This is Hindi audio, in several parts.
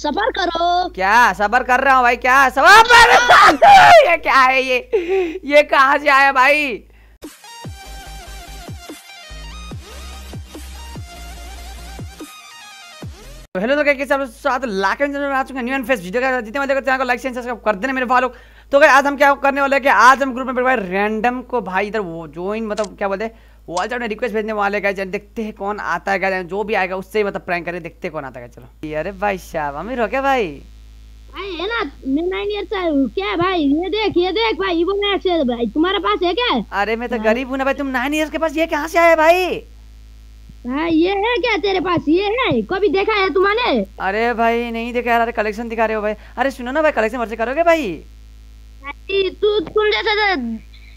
सबर करो क्या सबर कर रहा हूँ भाई क्या सबर ये क्या है ये ये कहाँ से आया भाई तो हेलो तो क्या किसी साथ लाख आ चुके न्यू एंड फेस वीडियो का जितने मजे चैनल को लाइक एंड सब्सक्राइब कर देने मेरे फॉलो तो अगर आज हम क्या करने वाले हैं कि आज हम ग्रुप में रैंडम को भाई इधर वो ज्वाइन मतलब क्या बोलते हैं वॉल चाउट में रिक्वेस्ट भेजने वाले गए जन देखते हैं कौन आता है गए जो भी आएगा उससे ही मतलब प्रैंक करें देखते हैं कौन आता है चलो अरे भाई साहब अमीर हो क्या भाई भाई है ना मैं नाइन ईयर से क्या भाई ये देख ये देख भाई इवो मैक्स से भाई तुम्हारे पास है क्या अरे मैं तो हाँ। गरीब हूँ ना भाई तुम नाइन ईयर के पास ये कहाँ से आया भाई भाई ये है क्या तेरे पास ये है कभी देखा है तुम्हारे अरे भाई नहीं देखा यार कलेक्शन दिखा रहे हो भाई अरे सुनो ना भाई कलेक्शन मर्जी करोगे भाई तू तुम जैसा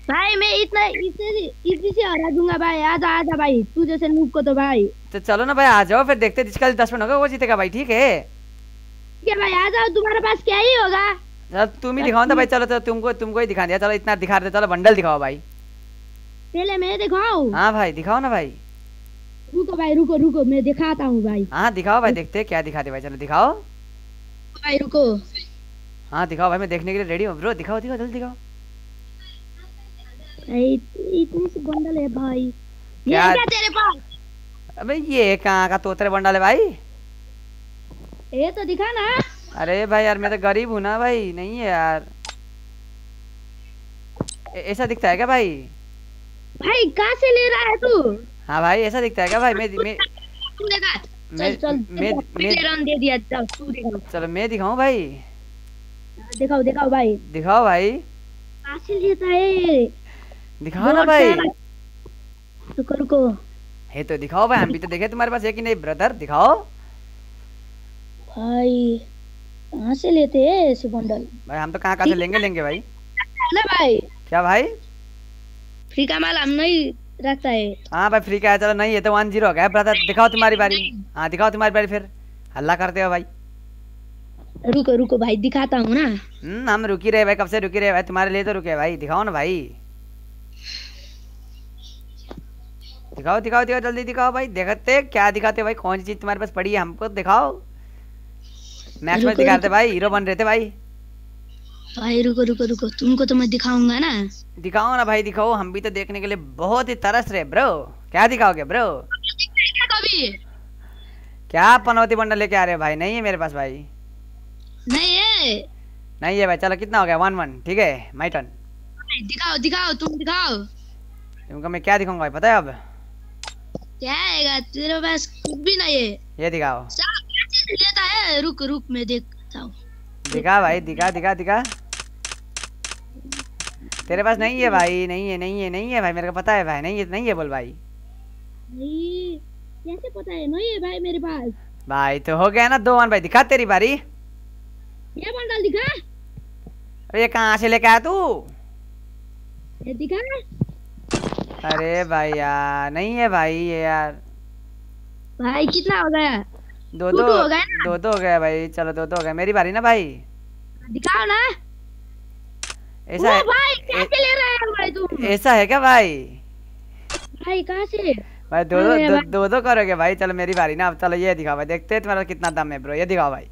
भाई मैं इतना इसे इसी से हरा दूंगा भाई आ जा आ जा भाई तू जैसे नूब को तो भाई तो चलो ना भाई आ जाओ फिर देखते हैं जिसका दस मिनट होगा वो जीतेगा भाई ठीक है ठीक है भाई आ जाओ तुम्हारे पास क्या ही होगा चल तुम ही दिखाओ ना भाई चलो चलो तुमको तुमको ही दिखा दिया चलो इतना दिखा दे चलो बंडल दिखाओ भाई पहले मैं दिखाऊं हाँ भाई दिखाओ ना भाई रुको भाई रुको रुको मैं दिखाता हूँ भाई हाँ दिखाओ भाई देखते क्या दिखा दे भाई चलो दिखाओ भाई रुको हाँ दिखाओ भाई मैं देखने के लिए रेडी हूँ ब्रो दिखाओ दिखाओ जल्दी दिखाओ इतनी सी बंडल है भाई ये क्या, तेरे पास अबे ये कहाँ का तोतरे बंडल है भाई ये तो दिखा ना अरे भाई यार मैं तो गरीब हूँ ना भाई नहीं है यार ऐसा दिखता है क्या भाई भाई कहाँ से ले रहा है तू हाँ भाई ऐसा दिखता है क्या भाई मैं मैं मैं चल मैं दे दिया चल तू चलो मैं दिखाऊं भाई दिखाओ दिखाओ भाई दिखाओ भाई कहाँ से लेता है दिखाओ ना भाई शुक्र तो को हे तो दिखाओ भाई हम भी तो देखे तुम्हारे पास एक ही नहीं ब्रदर दिखाओ भाई कहाँ से लेते हैं ऐसे बंडल भाई हम तो कहाँ कहाँ से लेंगे लेंगे भाई ना भाई क्या भाई फ्री का माल हम नहीं रखता है हाँ भाई फ्री का है चलो नहीं है तो वन जीरो गया ब्रदर दिखाओ तुम्हारी बारी हाँ दिखाओ तुम्हारी बारी फिर हल्ला करते हो भाई रुको रुको भाई दिखाता हूँ ना हम्म, हम रुकी रहे भाई कब से रुकी रहे भाई तुम्हारे लिए तो रुके भाई दिखाओ ना भाई दिखाओ दिखाओ दिखाओ जल्दी दिखाओ भाई देखते क्या दिखाते भाई कौन सी चीज तुम्हारे पास पड़ी है हमको तो दिखाओ मैच में दिखाते भाई हीरो बन रहे थे भाई भाई रुको रुको रुको तुमको तो मैं दिखाऊंगा ना दिखाओ ना भाई दिखाओ हम भी तो देखने के लिए बहुत ही तरस रहे ब्रो क्या दिखाओगे ब्रो कभी क्या पनौती बंडल लेके आ रहे हो भाई नहीं है मेरे पास भाई नहीं है नहीं है भाई चलो कितना हो गया वन वन ठीक है माई टर्न दिखाओ दिखाओ तुम दिखाओ तुमको मैं क्या दिखाऊंगा भाई पता है अब क्या आएगा तेरे पास कुछ भी नहीं है ये दिखाओ लेता है रुक रुक मैं देखता हूँ दिखा भाई दिखा दिखा दिखा तेरे पास नहीं है भाई नहीं है नहीं है नहीं है भाई मेरे को पता है भाई नहीं है नहीं है बोल भाई कैसे पता है नहीं है भाई मेरे पास भाई तो हो गया ना दो वन भाई दिखा तेरी बारी ये बंडल दिखा अरे कहाँ से लेके आया तू ये दिखा अरे भाई यार नहीं है भाई ये यार भाई कितना हो गया दो दो हो गया दो दो हो गया भाई चलो दो दो हो गया मेरी बारी ना भाई दिखाओ ना ऐसा है भाई कैसे ले रहा है भाई तू ऐसा है क्या भाई भाई कहां से भाई दो दो दो, दो दो करोगे भाई चलो मेरी बारी ना अब चलो ये दिखाओ भाई देखते हैं तुम्हारा कितना दम है ब्रो ये दिखाओ भाई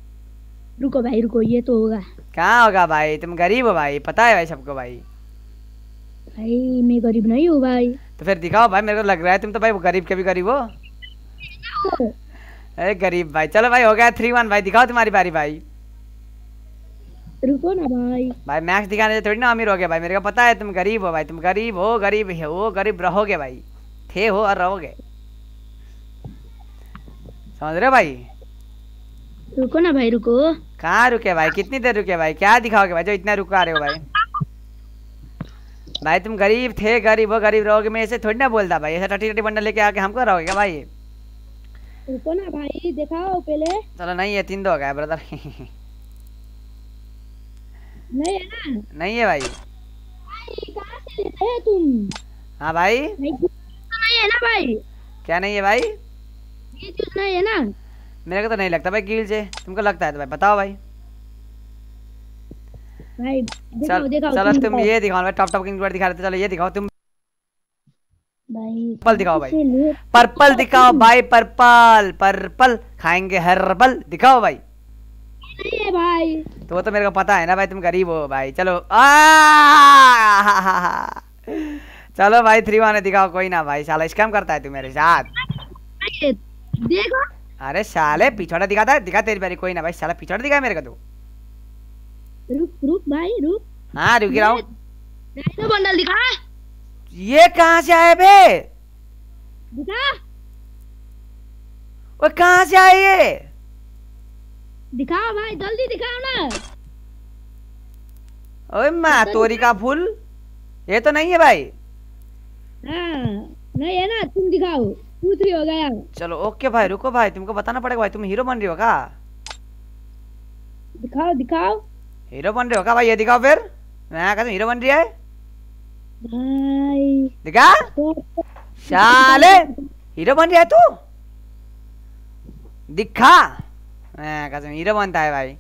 रुको भाई रुको ये तो होगा कहाँ होगा भाई तुम गरीब हो भाई पता है भाई सबको भाई भाई मैं गरीब नहीं हूँ भाई तो फिर दिखाओ भाई मेरे को लग रहा है तुम तो भाई गरीब के भी गरीब हो अरे गरीब भाई चलो भाई हो गया थ्री वन भाई दिखाओ तुम्हारी बारी भाई रुको ना भाई भाई मैक्स दिखाने से थोड़ी ना अमीर हो गया भाई मेरे को पता है तुम गरीब हो भाई तुम गरीब हो गरीब हो गरीब रहोगे भाई थे हो और रहोगे समझ रहे भाई रुको ना भाई रुको कहाँ रुके भाई कितनी देर रुके भाई क्या दिखाओगे भाई जो इतना रुका रहे हो भाई भाई तुम गरीब थे गरीब हो गरीब रहोगे मैं ऐसे थोड़ी ना बोलता भाई ऐसा टटी टटी बंडल लेके आके हमको रहोगे क्या भाई रुको ना भाई दिखाओ पहले चलो नहीं है तीन दो गए ब्रदर नहीं है ना नहीं है भाई भाई कहां से लेते हो तुम हां भाई तो नहीं है ना भाई क्या नहीं है भाई ये चीज नहीं है ना मेरे को तो नहीं लगता भाई गिल से तुमको लगता है तो भाई बताओ भाई चलो तुम ये दिखाओ भाई टॉप टॉप किंग पर दिखा रहे थे चलो ये दिखाओ तुम पर्पल दिखाओ भाई तो पर्पल दिखाओ भाई पर्पल पर्पल खाएंगे हर्बल दिखाओ भाई भाई तो वो तो मेरे को पता है ना भाई तुम गरीब हो भाई चलो आ चलो भाई थ्री वाने दिखाओ कोई ना भाई साला स्कैम करता है तू मेरे साथ देखो अरे साले पिछड़ा दिखाता है दिखा तेरी बारी कोई ना भाई साला पिछड़ा दिखा मेरे को तू रुक रुक भाई रुक हाँ रुक रहा हूँ डायनो बंडल दिखा ये कहाँ से आए बे दिखा वो कहाँ से आए ये दिखाओ भाई जल्दी दिखाओ ना ओए माँ तोरी का फूल ये तो नहीं है भाई हाँ नहीं है ना तुम दिखाओ पूरी हो गया चलो ओके भाई रुको भाई तुमको बताना पड़ेगा भाई तुम हीरो बन रही हो का दिखाओ दिखाओ हीरो बन रहे हो क्या भाई ये दिखाओ फिर मैं कहता हूँ हीरो बन रही है भाई दिखा शाले हीरो बन रही है तू दिखा मैं कहता हूँ हीरो बनता है भाई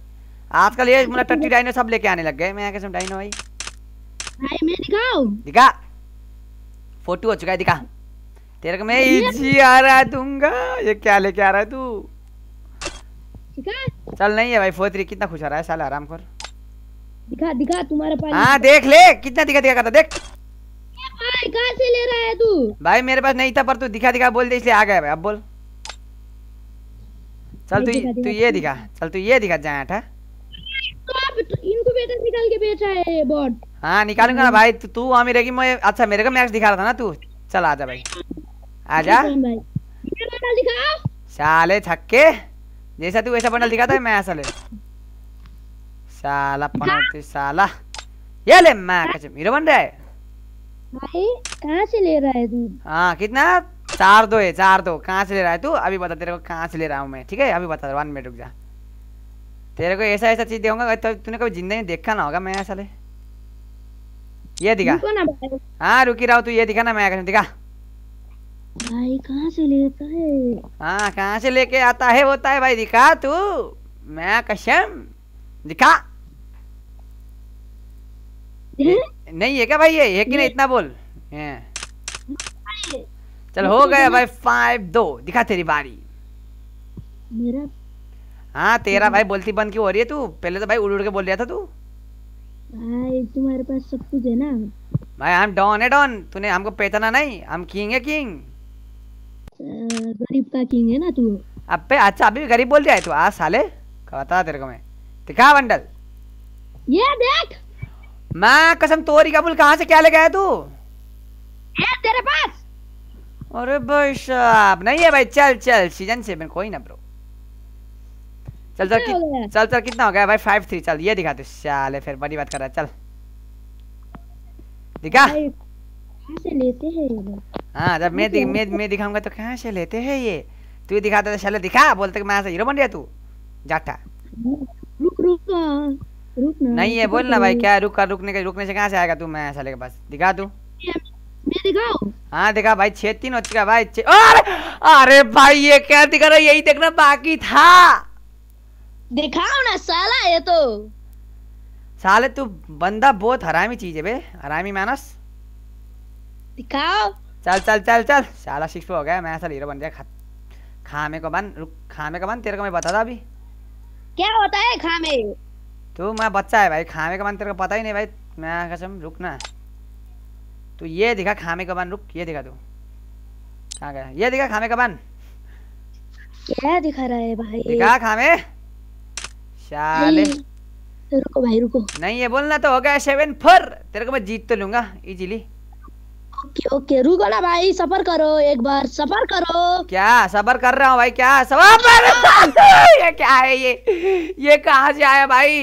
आजकल ये मतलब टट्टी डाइनो सब लेके आने लग गए मैं कहता हूँ डाइनो भाई भाई मैं दिखाओ दिखा फोटो हो चुका है दिखा तेरे को मैं इजी आ रहा दूंगा ये क्या लेके आ रहा है तू चल नहीं है भाई फोर थ्री कितना खुश आ रहा है साला आराम कर दिखा दिखा तुम्हारा पानी हाँ देख ले कितना दिखा दिखा करता देख भाई कहाँ से ले रहा है तू भाई मेरे पास नहीं था पर तू दिखा दिखा बोल दे इसलिए आ गया भाई अब बोल चल तू तू ये दिखा चल तू ये दिखा जाट है इनक्यूबेटर निकाल के बेच रहा है बॉट हाँ निकालूंगा ना भाई तू वहाँ रहेगी मैं अच्छा मेरे को मैच दिखा रहा था ना तू चल आजा भाई आजा दिखा साले छक्के जैसा तू वैसा बंडल दिखाता है मैं ऐसा ले साला हाँ। पनौती साला ये ले मैं कच्चे मेरे बंदे रहा भाई कहाँ से ले रहा है तू हाँ कितना चार दो है चार दो कहाँ से ले रहा है तू अभी बता तेरे को कहाँ से ले रहा हूँ मैं ठीक है अभी बता वन मिनट रुक जा तेरे को ऐसा ऐसा चीज देखूंगा तो तूने कभी जिंदगी में देखा ना होगा मैं ऐसा ले ये दिखा हाँ रुकी रहा तू ये दिखा ना मैं कच्चे दिखा भाई कहाँ से लेता है हाँ कहाँ से लेके आता है होता है भाई दिखा तू मैं कसम दिखा हम्म? नहीं है क्या भाई ये है कि नहीं इतना बोल चल हो तो गया भाई फाइव दो दिखा तेरी बारी हाँ तेरा भाई बोलती बंद क्यों हो रही है तू पहले तो भाई उड़ उड़ के बोल रहा था तू भाई तुम्हारे पास सब कुछ है ना भाई हम डॉन है डॉन तूने हमको पहचाना नहीं हम किंग है किंग गरीब का किंग है ना तू अब पे अच्छा अभी गरीब बोल रहा है तू आ साले कहता तेरे को मैं दिखा बंडल ये देख माँ कसम तोरी का फूल कहाँ से क्या लगाया तू है तेरे पास अरे भाई साहब नहीं है भाई चल चल सीजन से मेरे कोई ना ब्रो चल चल चल चल कितना हो गया भाई फाइव थ्री चल ये दिखा दे साले फिर बड़ी बात कर रहा है चल दिखा से लेते हैं ये हाँ जब मैं दिख, मैं मैं दिखाऊंगा तो कहाँ से लेते हैं ये तू दिखाता तो चलो दिखा बोलते कि मैं ऐसा हीरो बन गया तू जाता रुक रुक नहीं है बोल ना तो। भाई क्या रुक कर रुकने का रुकने से कहाँ से आएगा तू मैं साले के पास दिखा तू हाँ दिखा भाई छे तीन हो चुका भाई अरे अरे भाई ये क्या दिखा रहा यही देखना बाकी था दिखाओ ना साला ये तो साले तू बंदा बहुत हरामी चीज है बे हरामी मानस दिखाओ चल चल चल चल साला सिक्स हो गया मैं साला हीरो बन गया खा, खामे को बन रुक खामे को बन तेरे को मैं बता था अभी क्या होता है खामे तो मैं बच्चा है भाई खामे का मान तेरे को पता ही नहीं भाई मैं कसम ना तू ये दिखा खामे का मान रुक ये दिखा तू कहाँ गया ये दिखा खामे का मान क्या दिखा रहा है भाई दिखा खामे शाले रुको भाई रुको नहीं ये बोलना तो हो गया सेवन फोर तेरे को मैं जीत तो लूंगा इजीली ओके ओके रुको ना भाई सफर करो एक बार सफर करो क्या सफर कर रहा हूँ भाई क्या सफर ये क्या है ये ये कहाँ से आया भाई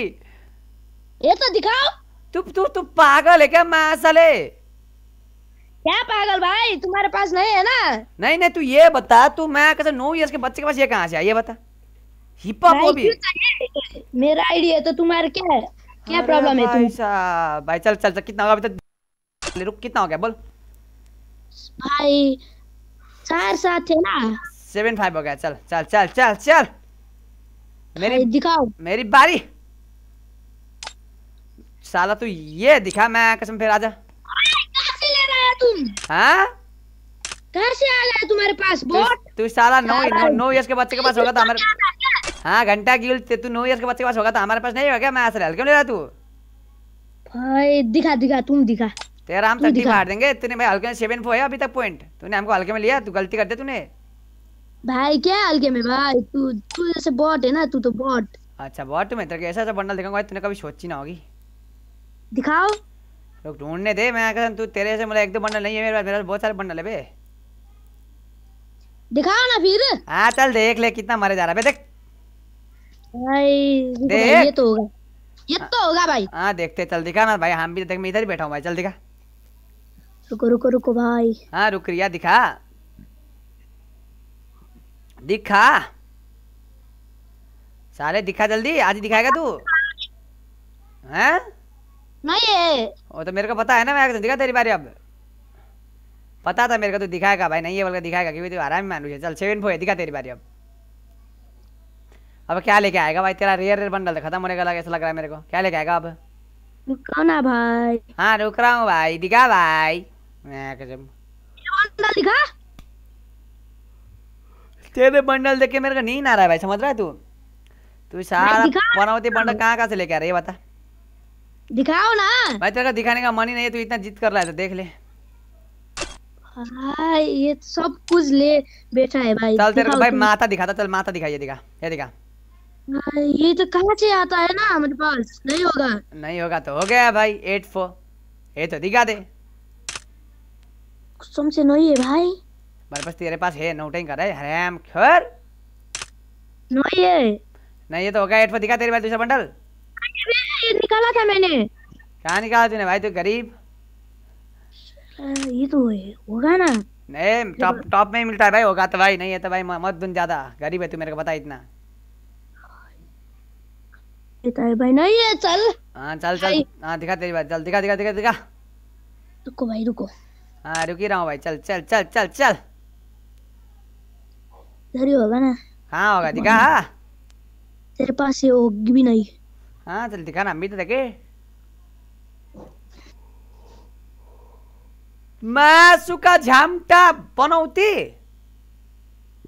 ये तो दिखाओ तू तू तू पागल है क्या मासले क्या पागल भाई तुम्हारे पास नहीं है ना नहीं नहीं तू ये बता तू मैं कैसे नौ ईयर्स के बच्चे के पास ये कहाँ से आया ये बता हिप हॉप भी मेरा आइडिया तो तुम्हारे क्या है क्या प्रॉब्लम है भाई भाई चल चल चल कितना होगा अभी तक ले रुक कितना हो गया बोल भाई चार सात है ना सेवन फाइव हो गया चल चल चल चल चल मेरी दिखाओ मेरी बारी साला तू ये दिखा मैं कसम फिर आजा कहाँ से ले रहा है तुम हाँ कहाँ से आ रहा है तुम्हारे पास बोट तू साला नौ नौ ईयर्स के बच्चे के पास होगा तो हमारे हाँ घंटा गिल तू नौ ईयर्स के बच्चे के पास होगा तो हमारे पास नहीं होगा क्या मैं ऐसा क्यों ले रहा तू भाई दिखा दिखा तुम दिखा तेरा हम थर्टी मार देंगे तूने भाई हल्के में सेवन फोर है अभी तक पॉइंट तूने हमको हल्के में लिया तू गलती कर दे तूने भाई क्या हल्के में भाई तू तू जैसे बॉट है ना तू तो बॉट अच्छा बॉट में तेरे ऐसा ऐसा बंडल देखा तूने कभी सोची ना होगी दिखाओ लोग ढूंढने दे मैं कहता तू तेरे से मतलब एक दो बंडल नहीं है मेरे पास मेरे पास बहुत सारे बंडल है बे दिखाओ ना फिर हां चल देख ले कितना मारे जा रहा है बे देख देख ये तो होगा ये तो हाँ। होगा भाई हां देखते चल दिखा ना भाई हम भी देख मैं इधर ही बैठा हूं भाई चल दिखा रुको रुको रुको भाई हां रुक रिया दिखा दिखा सारे दिखा जल्दी आज दिखाएगा तू हैं हाँ। हाँ? नहीं है वो तो मेरे को पता है ना मैं तो दिखा तेरी बारी अब पता था मेरे को तू दिखाएगा भाई नहीं ये बोल के दिखाएगा क्योंकि तू आराम में मानू चल सेवन फोर दिखा तेरी बारी अब अब क्या लेके आएगा भाई तेरा रेयर रेयर बंडल खत्म होने का लगा ऐसा लग रहा है मेरे को क्या लेके आएगा अब रुको ना भाई हाँ रुक रहा हूँ भाई दिखा भाई मैं कसम बंडल दिखा तेरे बंडल देख के मेरे को नींद आ रहा है भाई समझ रहा है तू तू सारा बनावती बंडल कहाँ कहाँ से लेके आ रही है बता दिखाओ ना भाई तेरे का दिखाने का मन ही नहीं है तू इतना जीत कर रहा है तो देख ले ये तो सब कुछ ले बैठा है भाई चल तेरे को भाई माता दिखाता चल माता दिखा ये दिखा ये दिखा ये तो कहाँ से आता है ना मेरे पास नहीं होगा नहीं होगा तो हो गया भाई एट फोर ये तो दिखा दे कसम से नहीं है भाई मेरे पास तेरे पास है नोटिंग कर रहा है हराम खर नहीं है नहीं ये तो हो गया एट फोर दिखा तेरे पास दूसरा बंडल ये निकाला था मैंने क्या निकाला तूने भाई तू गरीब ये तो होगा ना नहीं टॉप टॉप में ही मिलता है भाई होगा तो भाई नहीं है तो भाई मत दुन ज्यादा गरीब है तू मेरे को बता इतना तो है भाई नहीं है चल हां चल चल हां दिखा तेरी बात चल दिखा दिखा दिखा दिखा रुको भाई रुको हां रुक ही रहा हूं भाई चल चल चल चल चल इधर होगा ना हां होगा दिखा तेरे पास ये होगी भी नहीं हाँ चल दिखा ना हम भी तो देखे मासुका झामटा बनौती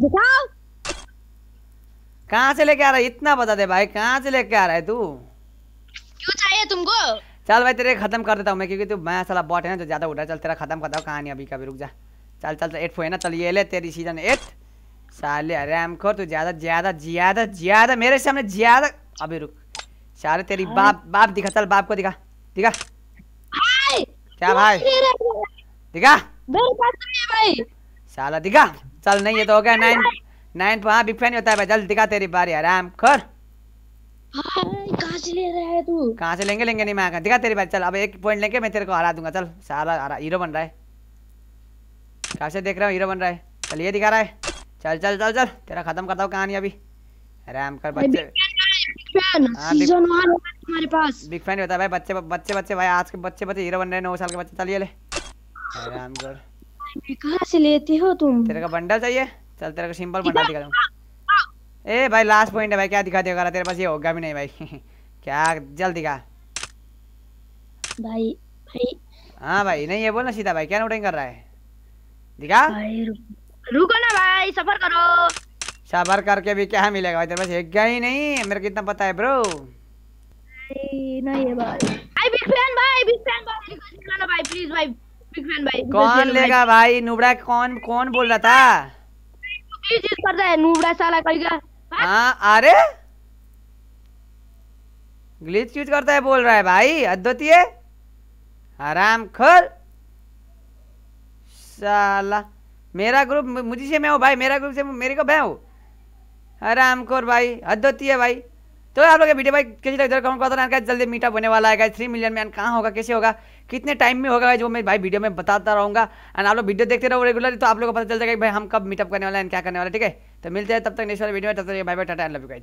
दिखाओ कहाँ से लेके आ रहा है इतना बता दे भाई कहाँ से लेके आ रहा है तू क्यों चाहिए तुमको चल भाई तेरे खत्म कर देता हूँ मैं क्योंकि तू मैं साला बॉट है ना जो तो ज्यादा उठा चल तेरा खत्म करता हूँ कहानी अभी कभी रुक जा चल चल एट तो फोर है ना चल ये ले तेरी सीजन एट साले अरे एम खोर तू ज्यादा ज्यादा ज्यादा ज्यादा मेरे सामने ज्यादा अभी रुक सारे तेरी हाँ। बाप बाप दिखा चल बाप को दिखा दिखा क्या भाई दिखा साला दिखा चल नहीं ये तो हो गया नाइन नाइन पर हाँ बिग फैन होता है भाई जल्द दिखा तेरी बारी आराम कर कहाँ से कहाँ से लेंगे लेंगे नहीं मैं दिखा तेरी बारी चल अब एक पॉइंट लेके मैं तेरे को हरा दूंगा चल साला हीरो बन रहा है कहाँ से देख रहा हूँ हीरो बन रहा है चल ये दिखा रहा है चल चल चल चल तेरा खत्म करता हूँ कहानी अभी आराम कर बच्चे सीजन वन हमारे पास बिग फैन बता भाई बच्चे बच्चे बच्चे भाई आज के बच्चे बच्चे हीरो बन रहे नौ साल के बच्चे चलिए ले कहाँ से लेते हो तुम तेरे का बंडल चाहिए चल तेरे का सिंपल बंडल दिखा दूँ ए भाई लास्ट पॉइंट है भाई क्या दिखा देगा तेरे पास ये होगा भी नहीं भाई क्या जल दिखा भाई भाई हाँ भाई नहीं ये बोलना सीधा भाई क्या नोटिंग कर रहा है दिखा रुको ना भाई सफर करो साबर करके भी क्या मिलेगा भाई तेरे पास एक ही नहीं मेरे को इतना पता है ब्रो नहीं बिग फैन भाई बिग फैन भाई भाई प्लीज भाई बिग फैन भाई कौन लेगा भाई नुबड़ा कौन कौन बोल रहा था चीज कर रहा है नुबड़ा साला कहेगा हां अरे ग्लिच यूज करता है बोल रहा है भाई अद्वितीय खोल साला मेरा ग्रुप मुझे से मैं हो भाई मेरा ग्रुप से मेरे को भाई हूँ राम कौर भाई अद्वितीय भाई तो आप लोग वीडियो भाई तरह इधर कौन बताना है जल्दी मीटअप होने वाला है थ्री मिलियन मैन कहाँ होगा कैसे होगा कितने टाइम में होगा जो मैं भाई वीडियो में बताता रहूँगा एंड आप लोग वीडियो देखते रहो रेगुलर तो आप लोग को पता चल जाएगा भाई हम कब मीटअप करने वाला हैं क्या करने वाला ठीक है तो मिलते हैं तब तक नेक्स्ट वाले वीडियो में तब तक भाई बाय टाटा लव